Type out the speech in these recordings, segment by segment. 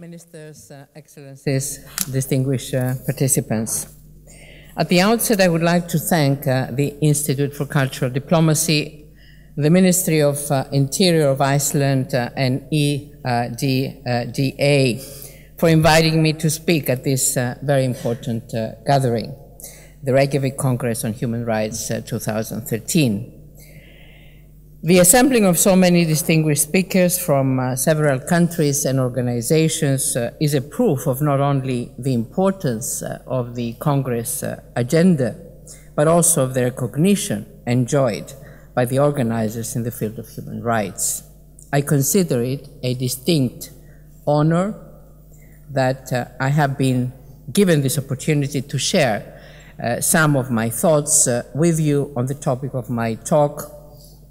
Ministers, uh, Excellencies, distinguished uh, participants. At the outset, I would like to thank uh, the Institute for Cultural Diplomacy, the Ministry of uh, Interior of Iceland, uh, and EDDA for inviting me to speak at this uh, very important gathering, the Reykjavik Congress on Human Rights 2013. The assembling of so many distinguished speakers from uh, several countries and organizations uh, is a proof of not only the importance uh, of the Congress uh, agenda, but also of the recognition enjoyed by the organizers in the field of human rights. I consider it a distinct honor that uh, I have been given this opportunity to share uh, some of my thoughts with you on the topic of my talk,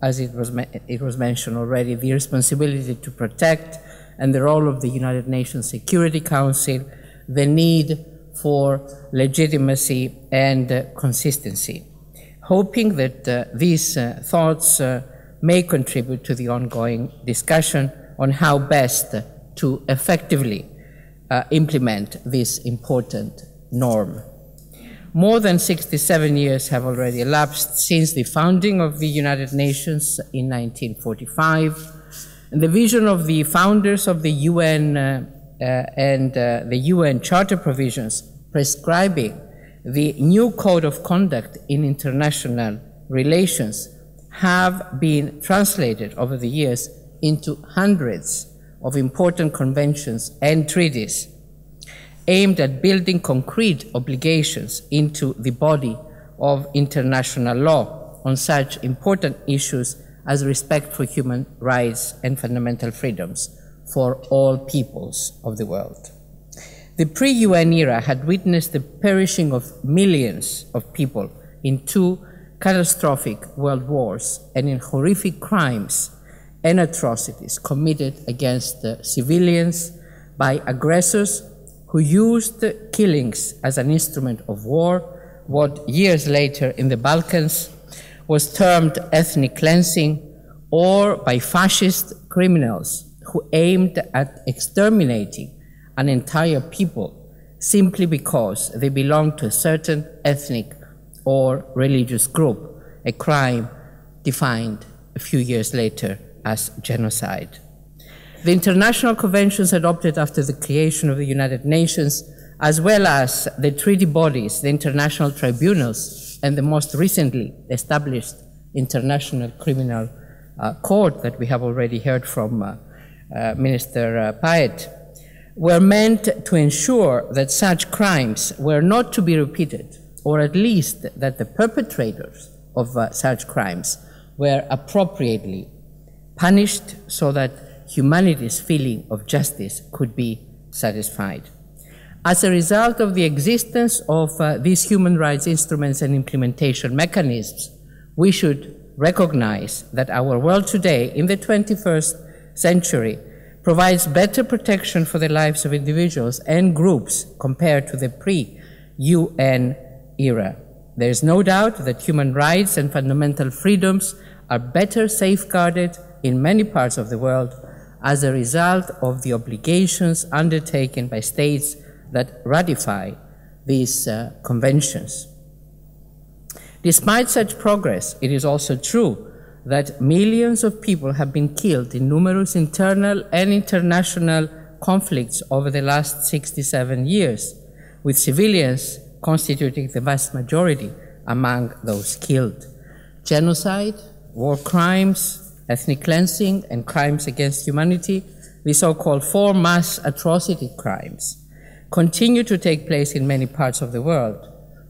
as it was, it was mentioned already, the responsibility to protect and the role of the United Nations Security Council, the need for legitimacy and uh, consistency, hoping that uh, these uh, thoughts uh, may contribute to the ongoing discussion on how best to effectively uh, implement this important norm. More than 67 years have already elapsed since the founding of the United Nations in 1945. And the vision of the founders of the UN uh, uh, and uh, the UN Charter provisions prescribing the new code of conduct in international relations have been translated over the years into hundreds of important conventions and treaties aimed at building concrete obligations into the body of international law on such important issues as respect for human rights and fundamental freedoms for all peoples of the world. The pre-UN era had witnessed the perishing of millions of people in two catastrophic world wars and in horrific crimes and atrocities committed against civilians by aggressors who used killings as an instrument of war, what years later in the Balkans was termed ethnic cleansing, or by fascist criminals who aimed at exterminating an entire people simply because they belonged to a certain ethnic or religious group, a crime defined a few years later as genocide. The international conventions adopted after the creation of the United Nations, as well as the treaty bodies, the international tribunals, and the most recently established International Criminal uh, Court that we have already heard from uh, uh, Minister uh, Payet, were meant to ensure that such crimes were not to be repeated, or at least that the perpetrators of uh, such crimes were appropriately punished so that humanity's feeling of justice could be satisfied. As a result of the existence of uh, these human rights instruments and implementation mechanisms, we should recognize that our world today, in the 21st century, provides better protection for the lives of individuals and groups compared to the pre-UN era. There is no doubt that human rights and fundamental freedoms are better safeguarded in many parts of the world as a result of the obligations undertaken by states that ratify these uh, conventions. Despite such progress, it is also true that millions of people have been killed in numerous internal and international conflicts over the last 67 years, with civilians constituting the vast majority among those killed. Genocide, war crimes, ethnic cleansing, and crimes against humanity, the so-called four mass atrocity crimes, continue to take place in many parts of the world,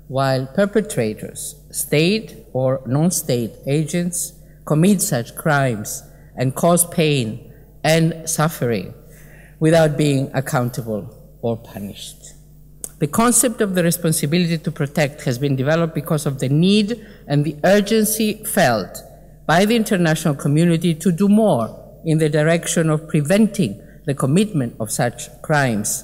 while perpetrators, state or non-state agents, commit such crimes and cause pain and suffering without being accountable or punished. The concept of the responsibility to protect has been developed because of the need and the urgency felt by the international community to do more in the direction of preventing the commitment of such crimes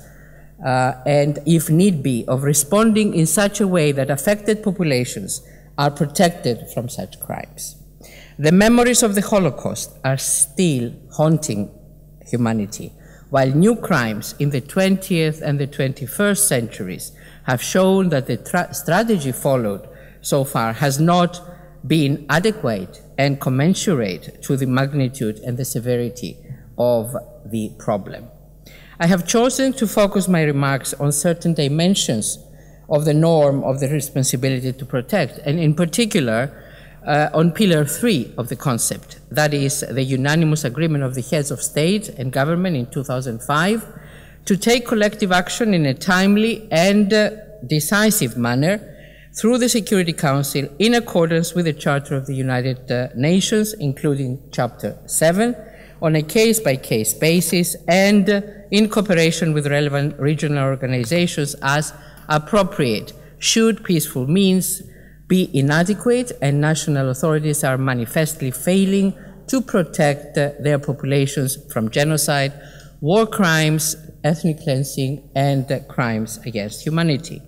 uh, and, if need be, of responding in such a way that affected populations are protected from such crimes. The memories of the Holocaust are still haunting humanity, while new crimes in the 20th and the 21st centuries have shown that the strategy followed so far has not being adequate and commensurate to the magnitude and the severity of the problem. I have chosen to focus my remarks on certain dimensions of the norm of the responsibility to protect, and in particular, uh, on pillar three of the concept, that is the unanimous agreement of the heads of state and government in 2005 to take collective action in a timely and uh, decisive manner through the Security Council in accordance with the Charter of the United uh, Nations, including Chapter 7, on a case by case basis and uh, in cooperation with relevant regional organizations as appropriate, should peaceful means be inadequate and national authorities are manifestly failing to protect uh, their populations from genocide, war crimes, ethnic cleansing, and uh, crimes against humanity.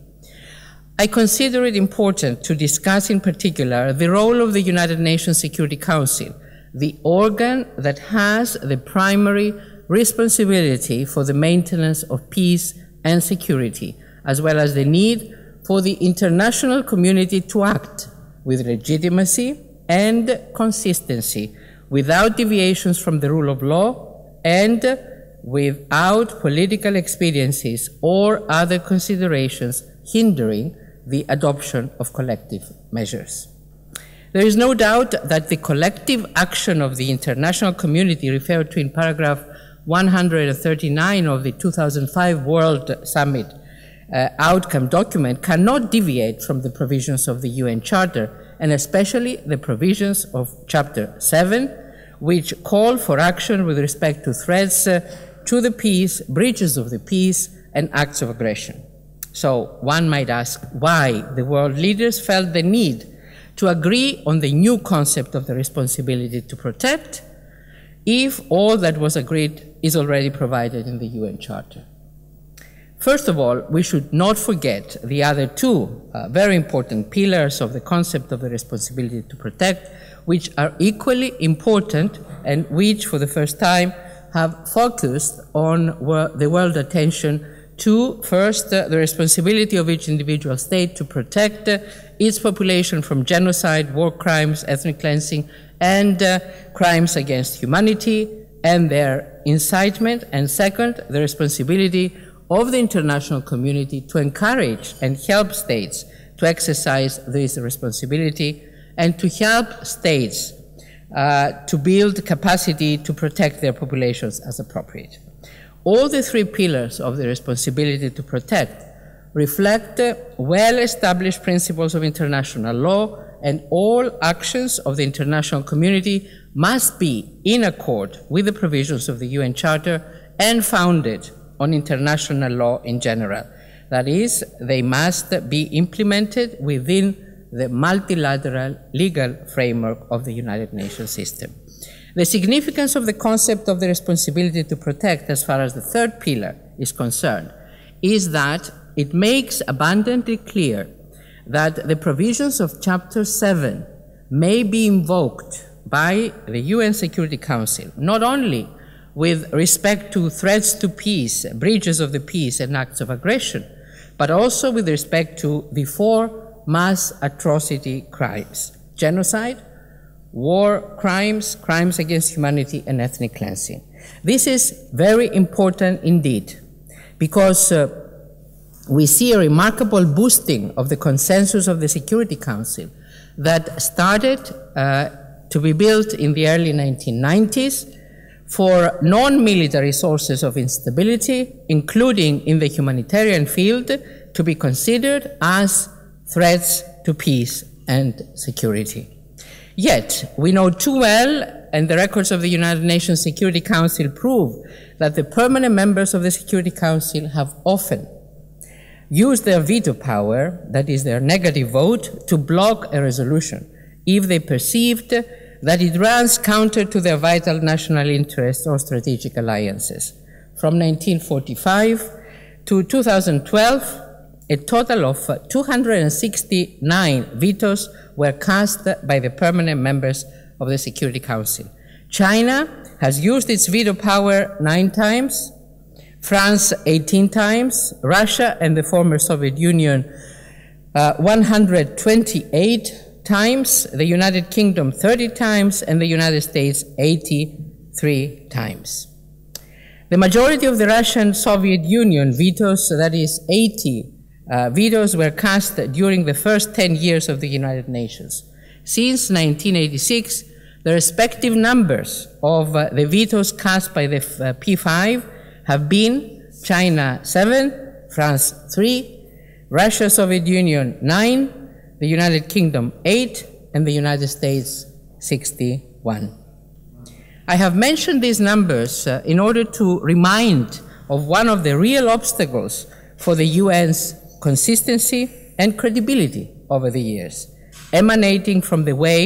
I consider it important to discuss in particular the role of the United Nations Security Council, the organ that has the primary responsibility for the maintenance of peace and security, as well as the need for the international community to act with legitimacy and consistency, without deviations from the rule of law, and without political expediencies or other considerations hindering the adoption of collective measures. There is no doubt that the collective action of the international community referred to in paragraph 139 of the 2005 World Summit uh, outcome document cannot deviate from the provisions of the UN Charter, and especially the provisions of Chapter 7, which call for action with respect to threats uh, to the peace, breaches of the peace, and acts of aggression. So one might ask why the world leaders felt the need to agree on the new concept of the responsibility to protect if all that was agreed is already provided in the UN Charter. First of all, we should not forget the other two uh, very important pillars of the concept of the responsibility to protect, which are equally important and which, for the first time, have focused on the world attention Two, first, first, uh, the responsibility of each individual state to protect uh, its population from genocide, war crimes, ethnic cleansing, and uh, crimes against humanity and their incitement. And second, the responsibility of the international community to encourage and help states to exercise this responsibility and to help states uh, to build capacity to protect their populations as appropriate. All the three pillars of the responsibility to protect reflect well-established principles of international law and all actions of the international community must be in accord with the provisions of the UN Charter and founded on international law in general. That is, they must be implemented within the multilateral legal framework of the United Nations system. The significance of the concept of the responsibility to protect, as far as the third pillar is concerned, is that it makes abundantly clear that the provisions of Chapter 7 may be invoked by the UN Security Council, not only with respect to threats to peace, breaches of the peace, and acts of aggression, but also with respect to the four mass atrocity crimes genocide, war crimes, crimes against humanity, and ethnic cleansing. This is very important indeed, because uh, we see a remarkable boosting of the consensus of the Security Council that started uh, to be built in the early 1990s for non-military sources of instability, including in the humanitarian field, to be considered as threats to peace and security. Yet, we know too well, and the records of the United Nations Security Council prove, that the permanent members of the Security Council have often used their veto power, that is, their negative vote, to block a resolution if they perceived that it runs counter to their vital national interests or strategic alliances. From 1945 to 2012, a total of 269 vetoes were cast by the permanent members of the Security Council. China has used its veto power nine times, France 18 times, Russia and the former Soviet Union uh, 128 times, the United Kingdom 30 times, and the United States 83 times. The majority of the Russian Soviet Union vetoes, that is 80 uh, vetoes were cast during the first 10 years of the United Nations. Since 1986, the respective numbers of uh, the vetoes cast by the uh, P5 have been China 7, France 3, Russia Soviet Union 9, the United Kingdom 8, and the United States 61. I have mentioned these numbers uh, in order to remind of one of the real obstacles for the UN's consistency, and credibility over the years, emanating from the way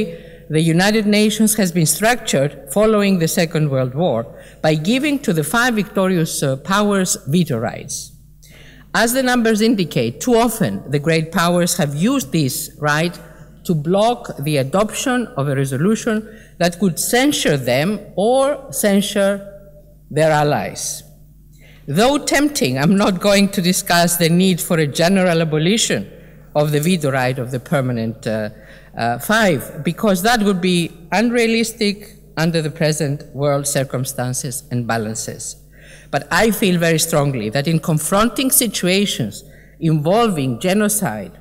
the United Nations has been structured following the Second World War by giving to the five victorious uh, powers veto rights. As the numbers indicate, too often the great powers have used this right to block the adoption of a resolution that could censure them or censure their allies. Though tempting, I'm not going to discuss the need for a general abolition of the veto right of the permanent uh, uh, five, because that would be unrealistic under the present world circumstances and balances. But I feel very strongly that in confronting situations involving genocide,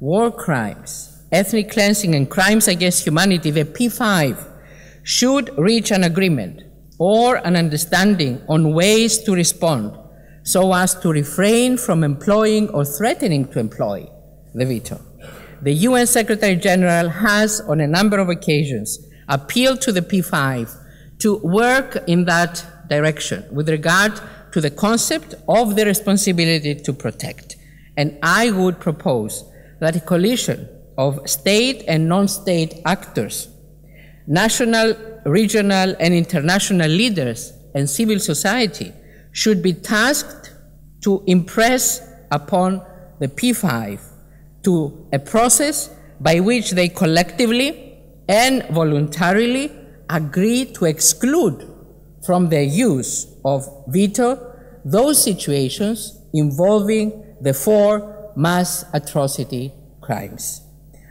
war crimes, ethnic cleansing, and crimes against humanity, the P5 should reach an agreement or an understanding on ways to respond so as to refrain from employing or threatening to employ the veto. The UN Secretary General has, on a number of occasions, appealed to the P5 to work in that direction with regard to the concept of the responsibility to protect. And I would propose that a coalition of state and non-state actors National, regional, and international leaders and civil society should be tasked to impress upon the P5 to a process by which they collectively and voluntarily agree to exclude from their use of veto those situations involving the four mass atrocity crimes.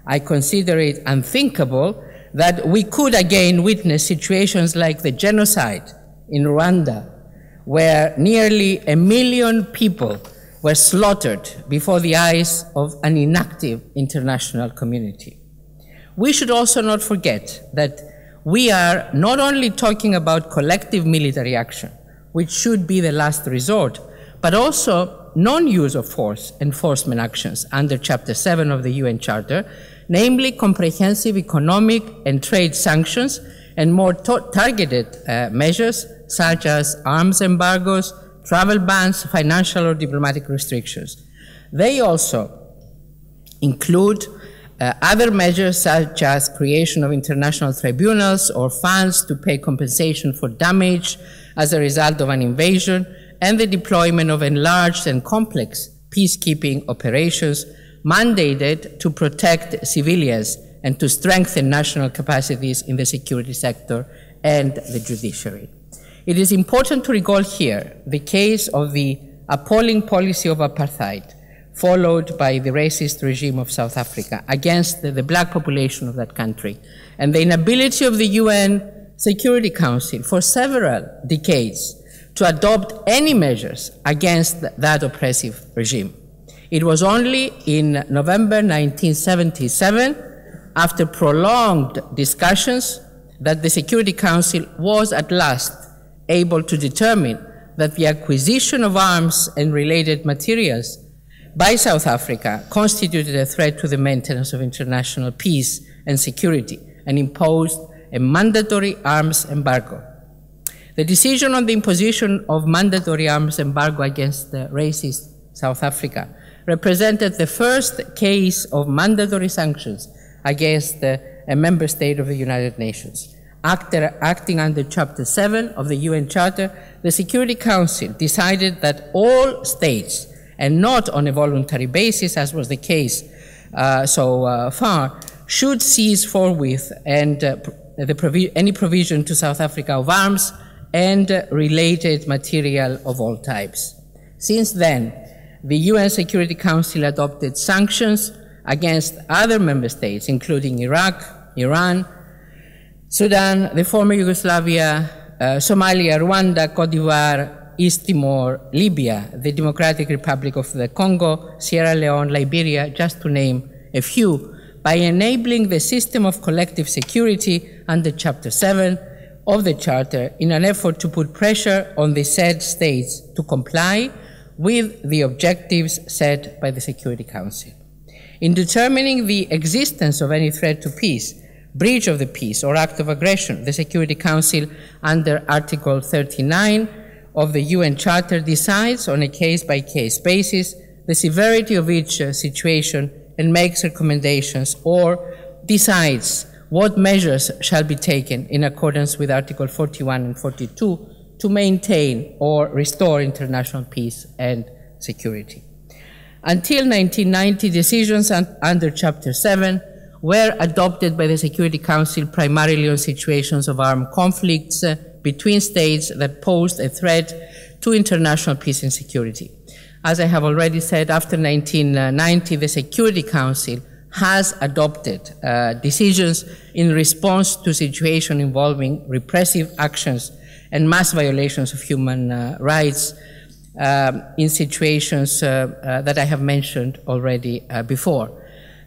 I consider it unthinkable that we could again witness situations like the genocide in Rwanda, where nearly a million people were slaughtered before the eyes of an inactive international community. We should also not forget that we are not only talking about collective military action, which should be the last resort, but also non-use of force enforcement actions under Chapter 7 of the UN Charter, namely comprehensive economic and trade sanctions and more targeted uh, measures such as arms embargoes, travel bans, financial or diplomatic restrictions. They also include uh, other measures such as creation of international tribunals or funds to pay compensation for damage as a result of an invasion and the deployment of enlarged and complex peacekeeping operations mandated to protect civilians and to strengthen national capacities in the security sector and the judiciary. It is important to recall here the case of the appalling policy of apartheid, followed by the racist regime of South Africa against the, the, black population of that country, and the inability of the UN Security Council for several decades to adopt any measures against that oppressive regime. It was only in November 1977, after prolonged discussions, that the Security Council was at last able to determine that the acquisition of arms and related materials by South Africa constituted a threat to the maintenance of international peace and security and imposed a mandatory arms embargo. The decision on the imposition of mandatory arms embargo against the racist South Africa represented the first case of mandatory sanctions against uh, a member state of the United Nations. After acting under Chapter 7 of the UN Charter, the Security Council decided that all states, and not on a voluntary basis, as was the case uh, so uh, far, should cease forthwith and uh, provi any provision to South Africa of arms and related material of all types. Since then, the UN Security Council adopted sanctions against other member states, including Iraq, Iran, Sudan, the former Yugoslavia, uh, Somalia, Rwanda, Cote d'Ivoire, East Timor, Libya, the Democratic Republic of the Congo, Sierra Leone, Liberia, just to name a few, by enabling the system of collective security under Chapter 7 of the Charter in an effort to put pressure on the said states to comply with the objectives set by the Security Council. In determining the existence of any threat to peace, breach of the peace, or act of aggression, the Security Council, under Article 39 of the UN Charter, decides on a case by case basis the severity of each uh, situation and makes recommendations or decides what measures shall be taken in accordance with Article 41 and 42 to maintain or restore international peace and security. Until 1990, decisions under Chapter 7 were adopted by the Security Council primarily on situations of armed conflicts uh, between states that posed a threat to international peace and security. As I have already said, after 1990, the Security Council has adopted uh, decisions in response to situations involving repressive actions and mass violations of human uh, rights um, in situations uh, uh, that I have mentioned already uh, before.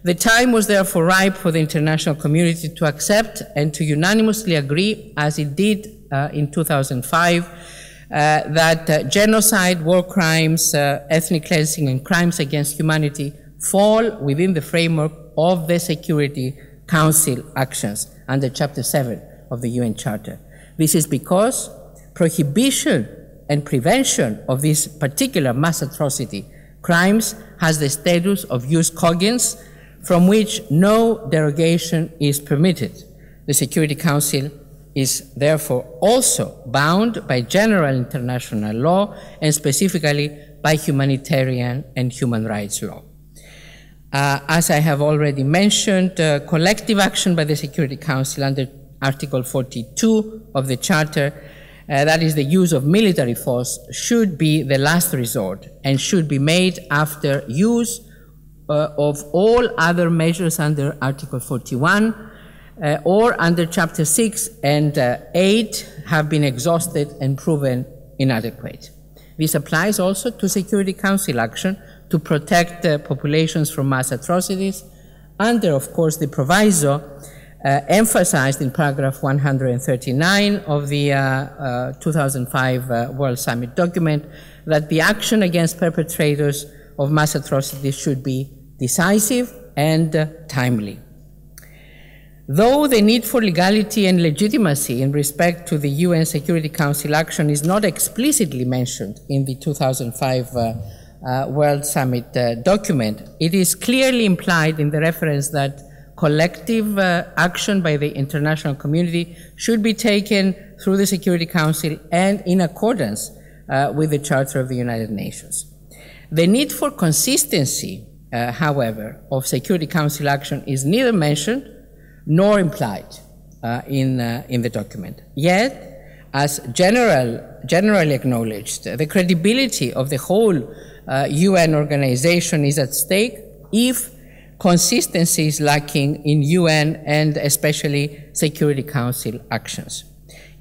The time was therefore ripe for the international community to accept and to unanimously agree, as it did in 2005, that genocide, war crimes, ethnic cleansing, and crimes against humanity fall within the framework of the Security Council actions under Chapter 7 of the UN Charter. This is because prohibition and prevention of this particular mass atrocity crimes has the status of jus cogens from which no derogation is permitted. The Security Council is therefore also bound by general international law and specifically by humanitarian and human rights law. Uh, as I have already mentioned, uh, collective action by the Security Council under Article 42 of the Charter uh, that is the use of military force, should be the last resort and should be made after use uh, of all other measures under Article 41 uh, or under Chapter 6 and uh, 8 have been exhausted and proven inadequate. This applies also to Security Council action to protect populations from mass atrocities under, of course, the proviso uh, emphasized in paragraph 139 of the uh, uh, 2005 uh, World Summit document that the action against perpetrators of mass atrocities should be decisive and uh, timely. Though the need for legality and legitimacy in respect to the UN Security Council action is not explicitly mentioned in the 2005 uh, World Summit document, it is clearly implied in the reference that collective uh, action by the international community should be taken through the Security Council and in accordance uh, with the Charter of the United Nations. The need for consistency, uh, however, of Security Council action is neither mentioned nor implied uh, in, uh, in the document. Yet, as general, generally acknowledged, the credibility of the whole UN uh, organization is at stake if consistency is lacking in UN and especially Security Council actions.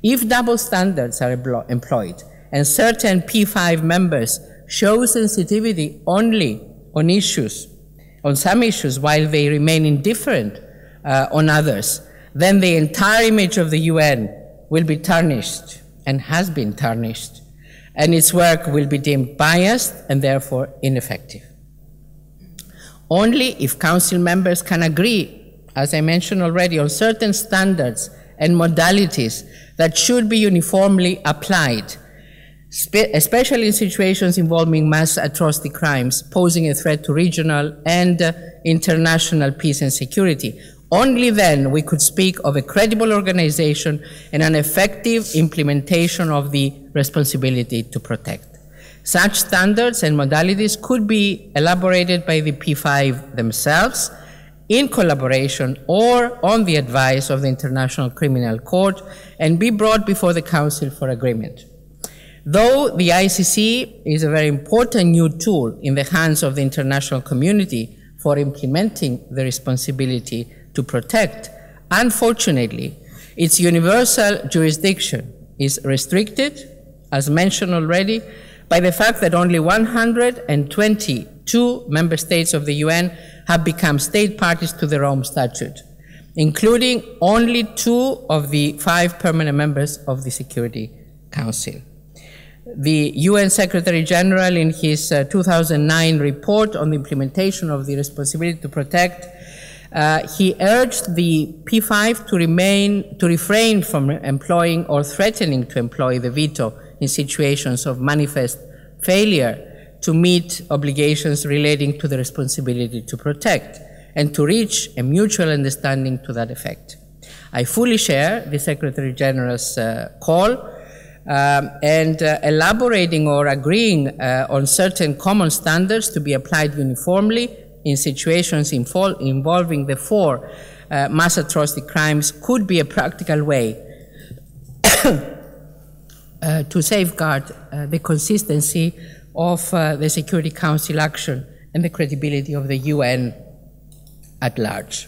If double standards are employed and certain P5 members show sensitivity only on issues, on some issues, while they remain indifferent uh, on others, then the entire image of the UN will be tarnished and has been tarnished, and its work will be deemed biased and therefore ineffective only if council members can agree, as I mentioned already, on certain standards and modalities that should be uniformly applied, especially in situations involving mass atrocity crimes posing a threat to regional and uh, international peace and security. Only then we could speak of a credible organization and an effective implementation of the responsibility to protect. Such standards and modalities could be elaborated by the P5 themselves in collaboration or on the advice of the International Criminal Court and be brought before the Council for agreement. Though the ICC is a very important new tool in the hands of the international community for implementing the responsibility to protect, unfortunately, its universal jurisdiction is restricted, as mentioned already, by the fact that only 122 member states of the UN have become state parties to the Rome Statute, including only two of the five permanent members of the Security Council. The UN Secretary General, in his uh, 2009 report on the implementation of the responsibility to protect, uh, he urged the P5 to remain to refrain from employing or threatening to employ the veto in situations of manifest failure to meet obligations relating to the responsibility to protect and to reach a mutual understanding to that effect. I fully share the Secretary General's uh, call um, and uh, elaborating or agreeing uh, on certain common standards to be applied uniformly in situations invol involving the four uh, mass atrocity crimes could be a practical way uh, to safeguard uh, the consistency of uh, the Security Council action and the credibility of the UN at large.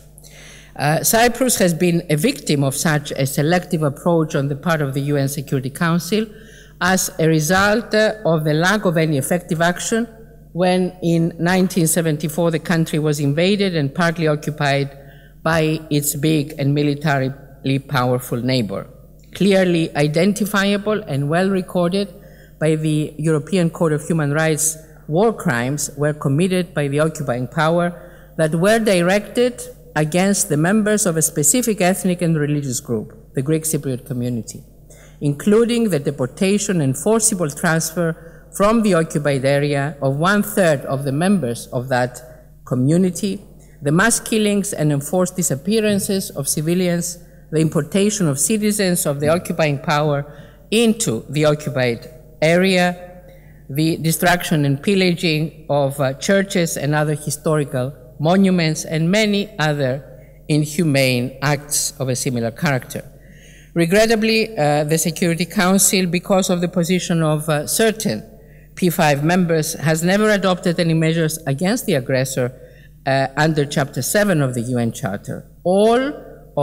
Uh, Cyprus has been a victim of such a selective approach on the part of the UN Security Council as a result uh, of the lack of any effective action when in 1974 the country was invaded and partly occupied by its big and militarily powerful neighbor clearly identifiable and well recorded by the European Court of Human Rights war crimes were committed by the occupying power that were directed against the members of a specific ethnic and religious group, the Greek Cypriot community, including the deportation and forcible transfer from the occupied area of one third of the members of that community, the mass killings and enforced disappearances of civilians the importation of citizens of the occupying power into the occupied area, the destruction and pillaging of uh, churches and other historical monuments, and many other inhumane acts of a similar character. Regrettably, uh, the Security Council, because of the position of uh, certain P5 members, has never adopted any measures against the aggressor uh, under Chapter 7 of the UN Charter. All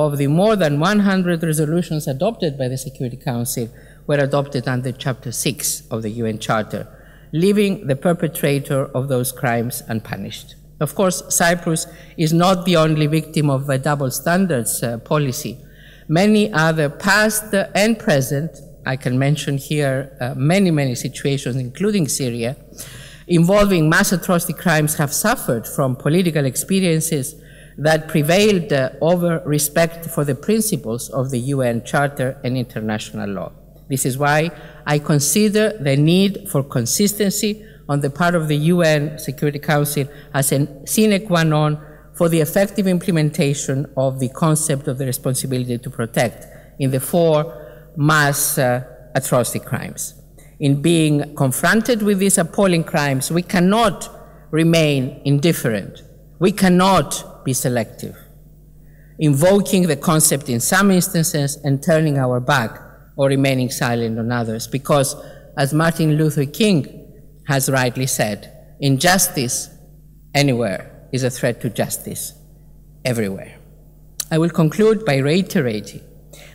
of the more than 100 resolutions adopted by the Security Council were adopted under Chapter 6 of the UN Charter, leaving the perpetrator of those crimes unpunished. Of course, Cyprus is not the only victim of a double standards uh, policy. Many other past and present, I can mention here uh, many, many situations, including Syria, involving mass atrocity crimes have suffered from political experiences that prevailed uh, over respect for the principles of the UN Charter and international law. This is why I consider the need for consistency on the part of the UN Security Council as a sine qua non for the effective implementation of the concept of the responsibility to protect in the four mass uh, atrocity crimes. In being confronted with these appalling crimes, we cannot remain indifferent. We cannot be selective, invoking the concept in some instances and turning our back or remaining silent on others. Because, as Martin Luther King has rightly said, injustice anywhere is a threat to justice everywhere. I will conclude by reiterating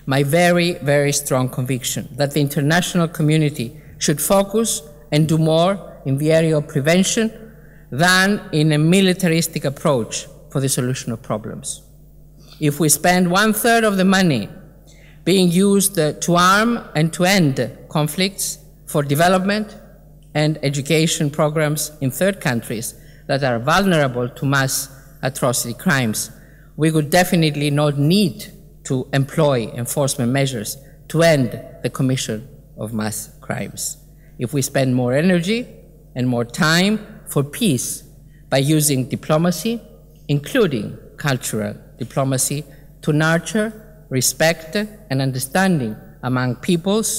my very, very strong conviction that the international community should focus and do more in the area of prevention than in a militaristic approach for the solution of problems. If we spend one third of the money being used uh, to arm and to end conflicts for development and education programs in third countries that are vulnerable to mass atrocity crimes, we would definitely not need to employ enforcement measures to end the commission of mass crimes. If we spend more energy and more time for peace by using diplomacy, including cultural diplomacy, to nurture respect and understanding among peoples.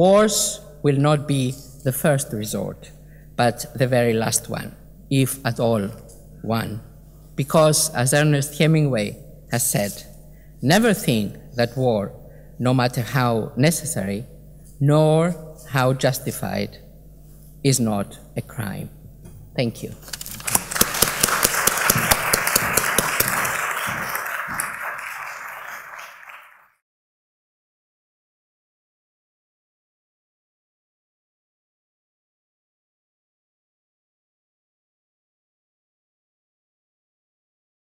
Wars will not be the first resort, but the very last one, if at all one. Because, as Ernest Hemingway has said, never think that war, no matter how necessary, nor how justified, is not a crime. Thank you.